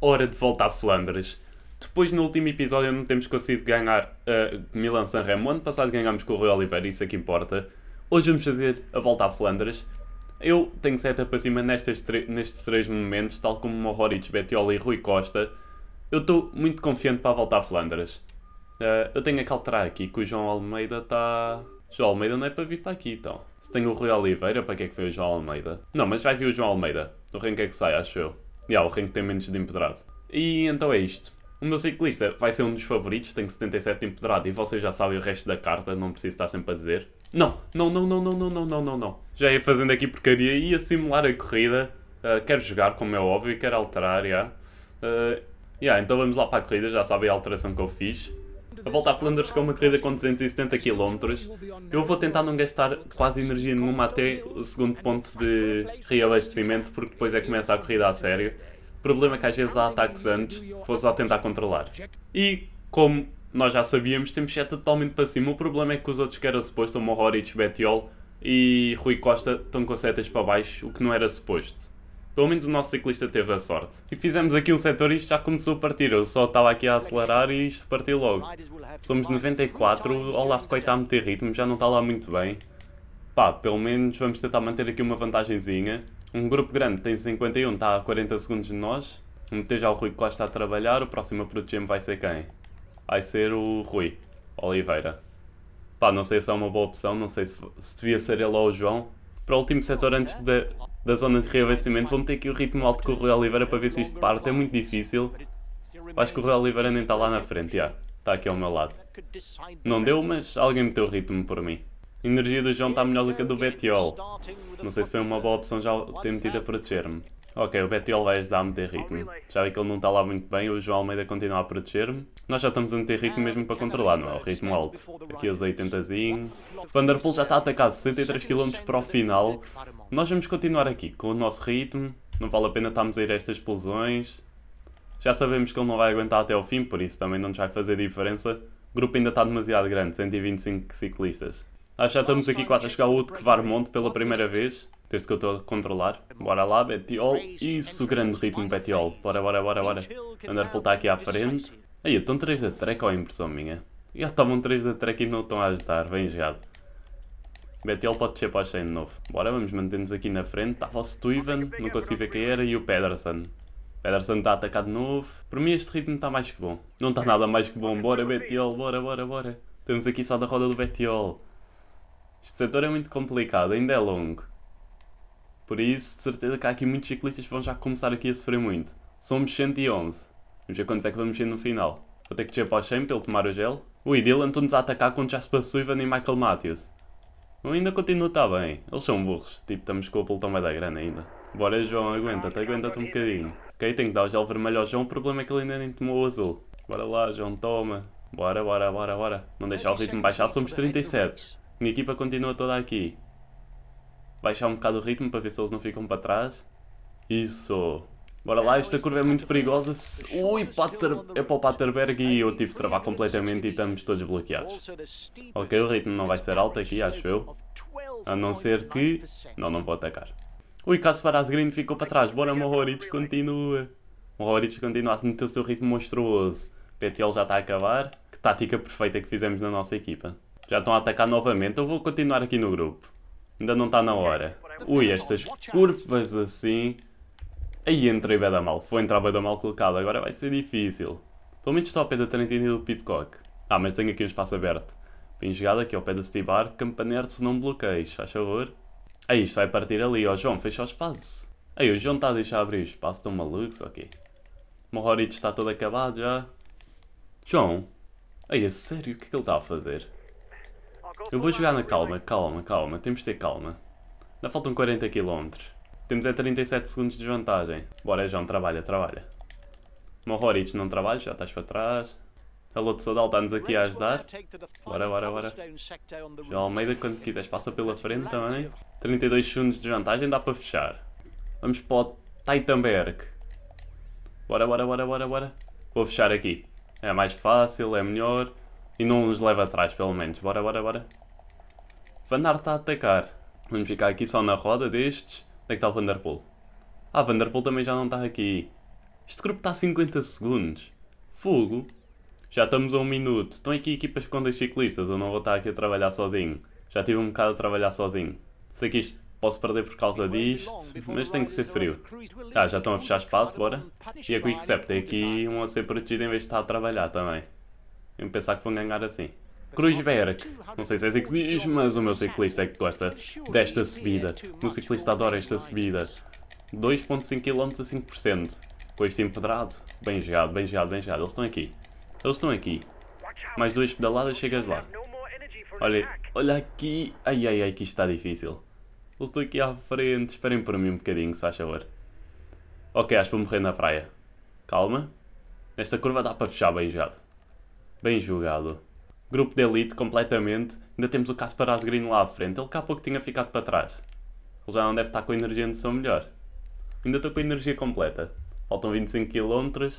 hora de volta à Flandres. Depois, no último episódio, não temos conseguido ganhar uh, eh, Milan-San Remo. Ano passado ganhámos com o Rui Oliveira, isso é que importa. Hoje vamos fazer a volta à Flandres. Eu tenho seta para cima nestes, nestes três momentos, tal como Mohoric, Betioli e Rui Costa. Eu estou muito confiante para a volta à Flandres. Uh, eu tenho que alterar aqui que o João Almeida está... João Almeida não é para vir para aqui, então. Se tem o Rui Oliveira, para que é que veio o João Almeida? Não, mas vai vir o João Almeida. Do ranking é que sai, acho eu. E Yeah, o rank tem menos de empedrado. E então é isto. O meu ciclista vai ser um dos favoritos, tem 77 de empedrado e vocês já sabem o resto da carta, não preciso estar sempre a dizer. Não, não, não, não, não, não, não, não, não, não. Já ia fazendo aqui porcaria, ia simular a corrida, uh, quero jogar como é óbvio, quero alterar, já. Yeah. Uh, yeah, então vamos lá para a corrida, já sabem a alteração que eu fiz a volta a Flandres com uma corrida com 270 km. Eu vou tentar não gastar quase energia nenhuma até o segundo ponto de reabastecimento, porque depois é que começa a corrida a sério. O problema é que às vezes há ataques antes, vou só tentar controlar. E, como nós já sabíamos, temos seta totalmente para cima. O problema é que os outros que era suposto, o Mohoric, Betiol e Rui Costa, estão com setas para baixo, o que não era suposto. Pelo menos o nosso ciclista teve a sorte. E fizemos aqui um setor e isto já começou a partir. Eu só estava aqui a acelerar e isto partiu logo. Somos 94, o Olaf está a meter ritmo, já não está lá muito bem. Pá, pelo menos vamos tentar manter aqui uma vantagenzinha. Um grupo grande tem 51, está a 40 segundos de nós. Vamos meter já o Rui que lá está a trabalhar, o próximo a proteger vai ser quem? Vai ser o Rui Oliveira. Pá, não sei se é uma boa opção, não sei se, se devia ser ele ou o João. Para o último setor antes de, da zona de reabastecimento. Vou meter aqui o ritmo alto com o Rui Oliveira para ver se isto parte. É muito difícil. Acho que o Rui Oliveira nem está lá na frente, já. Está aqui ao meu lado. Não deu, mas alguém meteu o ritmo por mim. A energia do João está melhor do que a do Betiol. Não sei se foi uma boa opção já ter metido a proteger-me. Ok, o Betiol vai ajudar a meter ritmo. Já vi que ele não está lá muito bem, o João Almeida continua a proteger-me. Nós já estamos a meter ritmo mesmo para controlar, não é? O ritmo alto. Aqui os 80zinho. Vanderpool já está atacado, 63km para o final nós vamos continuar aqui com o nosso ritmo. Não vale a pena estarmos a ir a estas explosões. Já sabemos que ele não vai aguentar até o fim, por isso também não nos vai fazer diferença. O grupo ainda está demasiado grande, 125 ciclistas. Acho que já estamos aqui quase a chegar ao outro que var monte pela primeira vez, desde que eu estou a controlar. Bora lá, Betiol. Isso, grande ritmo, Betiol. Bora, bora, bora, bora. Vanderpool está aqui à frente. Aí, estão 3 da treca ou é impressão minha? Já estavam 3 da treca e não estão a ajudar, bem jogado. BTL pode descer para a Shane de novo. Bora, vamos manter-nos aqui na frente. Estava o Stuyven, não consegui ver quem era, e o Pedersen. Pedersen está a atacar de novo. Para mim este ritmo está mais que bom. Não está nada mais que bom. Bora, BTL, bora, bora, bora. Temos aqui só da roda do BTL. Este setor é muito complicado, ainda é longo. Por isso, de certeza que há aqui muitos ciclistas que vão já começar aqui a sofrer muito. Somos 111. Vamos ver quantos é que vamos ir no final. Vou ter que descer para o Shane para ele tomar o gel. Ui, Dylan, estão-nos a atacar com Jasper Ivan e Michael Matthews. Eu ainda continuo a tá estar bem. Eles são burros. Tipo, estamos com o pelotão da grana ainda. Bora, João, aguenta-te, aguenta-te um bocadinho. Ok, tenho que dar o gel vermelho ao João. O problema é que ele ainda nem tomou o azul. Bora lá, João, toma. Bora, bora, bora, bora. Não deixar o ritmo baixar, somos 37. Minha equipa continua toda aqui. Baixar um bocado o ritmo para ver se eles não ficam para trás. Isso. Bora lá, esta curva é muito perigosa. Ui, Pater... é para o Paterberg e eu tive de travar completamente e estamos todos bloqueados. Ok, o ritmo não vai ser alto aqui, acho eu. A não ser que... Não, não vou atacar. Ui, Kasparas Green ficou para trás. Bora, Mohoric, continua. Mohoric continua a meter o seu ritmo monstruoso. PTL já está a acabar. Que tática perfeita que fizemos na nossa equipa. Já estão a atacar novamente. Eu vou continuar aqui no grupo. Ainda não está na hora. Ui, estas curvas assim Aí entrei bem da mal. Vou entrar bem da mal colocado. Agora vai ser difícil. Pelo menos só ao pé da Tarantino e do Pitcock. Ah, mas tenho aqui um espaço aberto. Bem jogada aqui ao pé da Bar. Campanerte se não bloqueios, faz favor. Aí isto vai partir ali. Ó oh, João, fecha o espaço. Aí o João está a deixar abrir o espaço. Estão malucos, ok. Mohoric está todo acabado já. João? Aí, é sério, o que é que ele está a fazer? Eu vou jogar na calma, calma, calma. Temos de ter calma. Ainda faltam 40 km. Temos é 37 segundos de vantagem. Bora, João, trabalha, trabalha. Mohoric não trabalha, já estás para trás. Alô, Sadal está-nos aqui a ajudar. Bora, bora, bora. João Almeida, quando quiseres, passa pela frente também. 32 segundos de vantagem, dá para fechar. Vamos para o Titanberg. Bora, bora, bora, bora, bora. Vou fechar aqui. É mais fácil, é melhor. E não nos leva atrás, pelo menos. Bora, bora, bora. Van Aert está a atacar. Vamos ficar aqui só na roda destes. Onde é que está o Vanderpool? Ah, Vanderpool também já não está aqui. Este grupo está a 50 segundos. Fogo. Já estamos a um minuto. Estão aqui equipas com dois ciclistas. Eu não vou estar aqui a trabalhar sozinho. Já tive um bocado a trabalhar sozinho. Sei que isto posso perder por causa disto, mas tem que ser frio. Tá, já estão a fechar espaço, bora. E a Quickstep tem aqui um a ser protegido em vez de estar a trabalhar também. Eu pensar que vão ganhar assim. Cruz Verde. Não sei se é assim que diz, mas o meu ciclista é que gosta desta subida. O meu ciclista adora esta subida. 2.5 km a 5%. Com este empedrado. Bem jogado, bem jogado, bem jogado. Eles estão aqui. Eles estão aqui. Mais duas pedaladas, chegas lá. Olha, olha aqui. Ai, ai, ai, que isto está difícil. Eles estão aqui à frente. Esperem por mim um bocadinho, se faz favor. Ok, acho que vou morrer na praia. Calma. Nesta curva dá para fechar bem jogado. Bem jogado grupo de elite completamente. Ainda temos o Kaspar Asgreen lá à frente. Ele cá há pouco tinha ficado para trás. Ele já não deve estar com a energia de som melhor. Ainda estou com a energia completa. Faltam 25 km.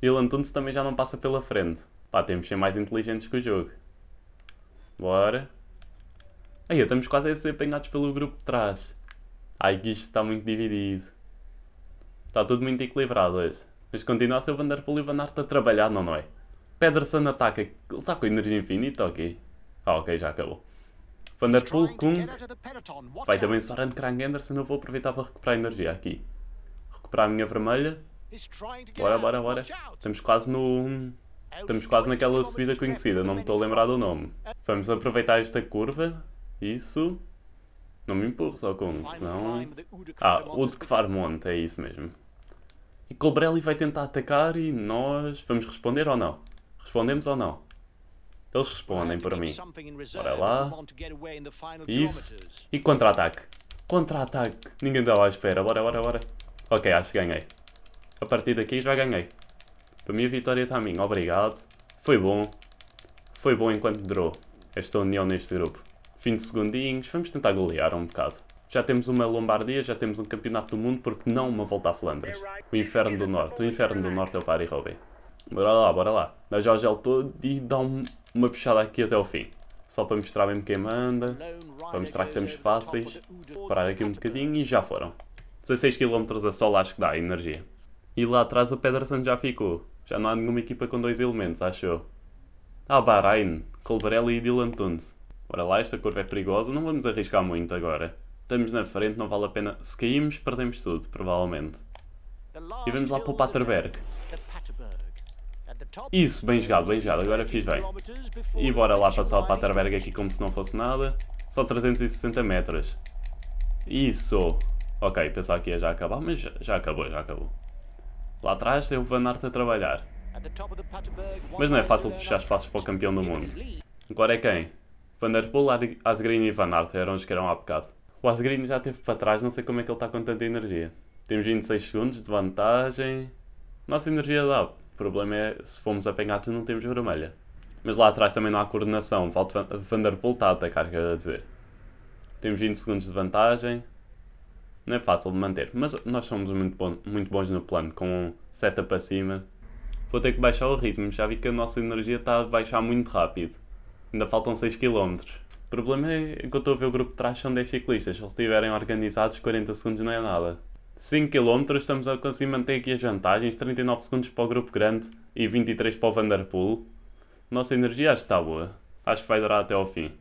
Dylan Tunes também já não passa pela frente. Pá, temos que ser mais inteligentes que o jogo. Bora. Aí, estamos quase a ser apanhados pelo grupo de trás. Ai, que isto está muito dividido. Está tudo muito equilibrado hoje. Mas continua a ser o Vanderpool e o Van Aert a trabalhar, não, não é? Pedersen ataca. Ele está com energia infinita, ok. Ah, ok, já acabou. Vanderpool Kung. Vai também Soren Krang Anderson. Eu vou aproveitar para recuperar energia aqui. Recuperar a minha vermelha. Bora, bora, bora. Estamos quase no... Estamos quase naquela subida conhecida, não me estou a lembrar do nome. Vamos aproveitar esta curva. Isso. Não me empurro só com senão... Ah, Udkvarmont, é isso mesmo. E Colbrelli vai tentar atacar e nós... Vamos responder ou não? Respondemos ou não? Eles respondem para mim. Bora lá. Isso. E contra-ataque. Contra-ataque. Ninguém estava à espera. Bora, bora, bora. Ok, acho que ganhei. A partir daqui já ganhei. Para mim a vitória está a mim. Obrigado. Foi bom. Foi bom enquanto durou. Esta união neste grupo. Fim de segundinhos. Vamos tentar golear um bocado. Já temos uma Lombardia, já temos um Campeonato do Mundo, porque não uma volta a Flandres. O Inferno do Norte. O Inferno do Norte é o Paris-Roubaix. Bora lá, bora lá. Dá já o gel todo e dá um, uma puxada aqui até o fim. Só para mostrar mesmo quem manda, para mostrar que estamos fáceis. Parar aqui um bocadinho e já foram. 16 km a sol acho que dá energia. E lá atrás o pedra Santo já ficou. Já não há nenhuma equipa com dois elementos, acho eu. Ah, Bahrein, Colbrelli e Dylan Tunes. Ora lá, esta curva é perigosa, não vamos arriscar muito agora. Estamos na frente, não vale a pena. Se caímos, perdemos tudo, provavelmente. E vamos lá para o Paterberg. Isso, bem jogado, bem jogado. Agora fiz bem. E bora lá passar o Paterberg aqui como se não fosse nada. Só 360 metros. Isso. Ok, pensava que ia já acabar, mas já, já acabou, já acabou. Lá atrás tem o Van Arte a trabalhar. Mas não é fácil fechar espaços para o campeão do mundo. Agora é quem? Van Der Poel, Asgreen e Van Arte eram os que eram há bocado. O Asgreen já teve para trás, não sei como é que ele está com tanta energia. Temos 26 segundos de vantagem. Nossa energia dá problema é se formos apanhar tu não temos vermelha. Mas lá atrás também não há coordenação. Falta Van der da está a atacar, dizer. Temos 20 segundos de vantagem. Não é fácil de manter. Mas nós somos muito, bons, muito bons no plano, com seta para cima. Vou ter que baixar o ritmo. Já vi que a nossa energia está a baixar muito rápido. Ainda faltam 6 km. O problema é que eu estou a ver o grupo de trás são 10 ciclistas. Se eles estiverem organizados, 40 segundos não é nada. 5 km, estamos a conseguir manter aqui as vantagens, 39 segundos para o grupo grande e 23 para o Vanderpool. Nossa energia está boa. Acho que vai durar até ao fim.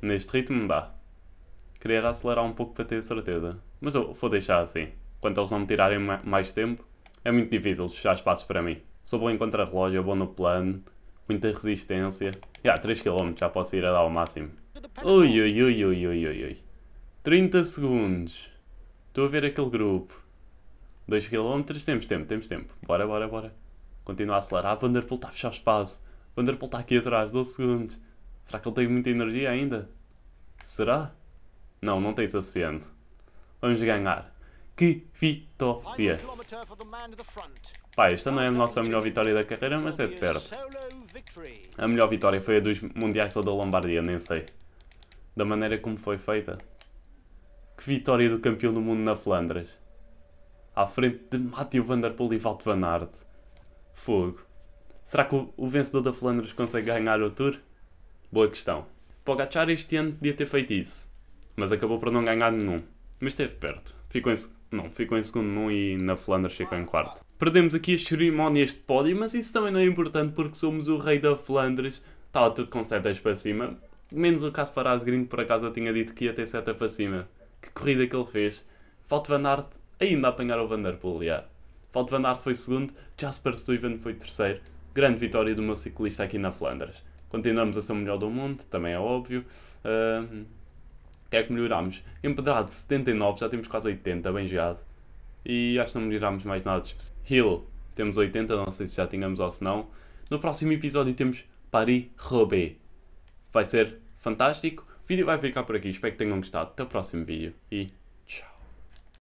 Neste ritmo dá. Queria acelerar um pouco para ter certeza. Mas eu vou deixar assim. Quanto eles não me tirarem mais tempo, é muito difícil fechar espaço para mim. Sou bom em contra-relógio, bom no plano, muita resistência. Já, 3km, já posso ir a dar ao máximo. ui, ui, ui, ui, ui, ui. 30 segundos. Estou a ver aquele grupo. 2 km, temos tempo, temos tempo. Bora, bora, bora. Continua a acelerar. Vanderpool está a fechar o espaço. Vanderpool está aqui atrás, 12 segundos. Será que ele tem muita energia ainda? Será? Não, não tem suficiente. Vamos ganhar. Que vitória! Pá, esta não é a nossa melhor vitória da carreira, mas é de perto. A melhor vitória foi a dos Mundiais ou da Lombardia, nem sei. Da maneira como foi feita. Que vitória do campeão do mundo na Flandres à frente de Matthew Van Der Poel e Valt Van Aert. Fogo. Será que o, o vencedor da Flandres consegue ganhar o Tour? Boa questão. Pogacar este ano podia ter feito isso, mas acabou por não ganhar nenhum. Mas esteve perto. Ficou em, não, ficou em segundo num e na Flandres ficou em quarto. Perdemos aqui as cerimónias de pódio, mas isso também não é importante porque somos o rei da Flandres. Estava tá tudo com setas para cima. Menos o Kaspar Asgrind, por acaso eu tinha dito que ia ter seta para cima. Que corrida que ele fez. Valt Van Aert ainda a apanhar o Vanderpool, já. Falta Van Aert foi segundo, Jasper Stuyven foi terceiro. Grande vitória do meu ciclista aqui na Flandres. Continuamos a ser o melhor do mundo, também é óbvio. Uh, que é que melhorámos? Empedrado 79, já temos quase 80, bem jogado. E acho que não melhorámos mais nada de especial. Hill, temos 80, não sei se já tínhamos ou se não. No próximo episódio temos Paris-Roubaix. Vai ser fantástico. O vídeo vai ficar por aqui, espero que tenham gostado. Até o próximo vídeo e